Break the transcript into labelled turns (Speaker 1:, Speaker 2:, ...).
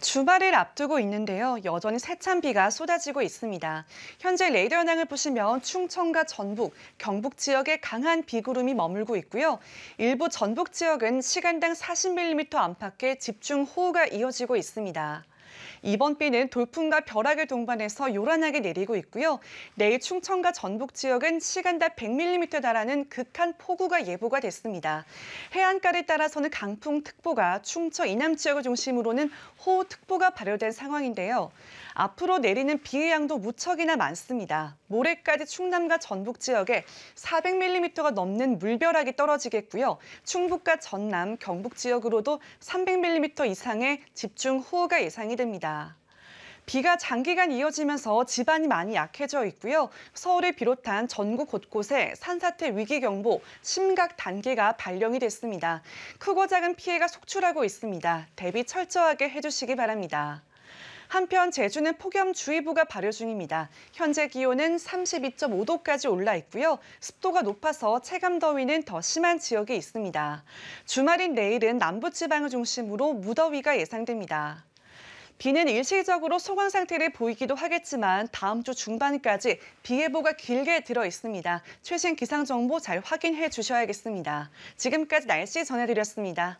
Speaker 1: 주말을 앞두고 있는데요. 여전히 세찬 비가 쏟아지고 있습니다. 현재 레이더 현황을 보시면 충청과 전북, 경북 지역에 강한 비구름이 머물고 있고요. 일부 전북 지역은 시간당 40mm 안팎의 집중호우가 이어지고 있습니다. 이번 비는 돌풍과 벼락을 동반해서 요란하게 내리고 있고요. 내일 충청과 전북 지역은 시간당 100mm에 달하는 극한 폭우가 예보가 됐습니다. 해안가를 따라서는 강풍특보가 충청 이남 지역을 중심으로는 호우특보가 발효된 상황인데요. 앞으로 내리는 비의 양도 무척이나 많습니다. 모레까지 충남과 전북 지역에 400mm가 넘는 물벼락이 떨어지겠고요. 충북과 전남, 경북 지역으로도 300mm 이상의 집중 호우가 예상이 됩니다 비가 장기간 이어지면서 지반이 많이 약해져 있고요. 서울을 비롯한 전국 곳곳에 산사태 위기경보 심각 단계가 발령이 됐습니다. 크고 작은 피해가 속출하고 있습니다. 대비 철저하게 해주시기 바랍니다. 한편 제주는 폭염주의보가 발효 중입니다. 현재 기온은 32.5도까지 올라 있고요. 습도가 높아서 체감 더위는 더 심한 지역이 있습니다. 주말인 내일은 남부지방을 중심으로 무더위가 예상됩니다. 비는 일시적으로 소강 상태를 보이기도 하겠지만 다음 주 중반까지 비 예보가 길게 들어 있습니다. 최신 기상 정보 잘 확인해 주셔야겠습니다. 지금까지 날씨 전해드렸습니다.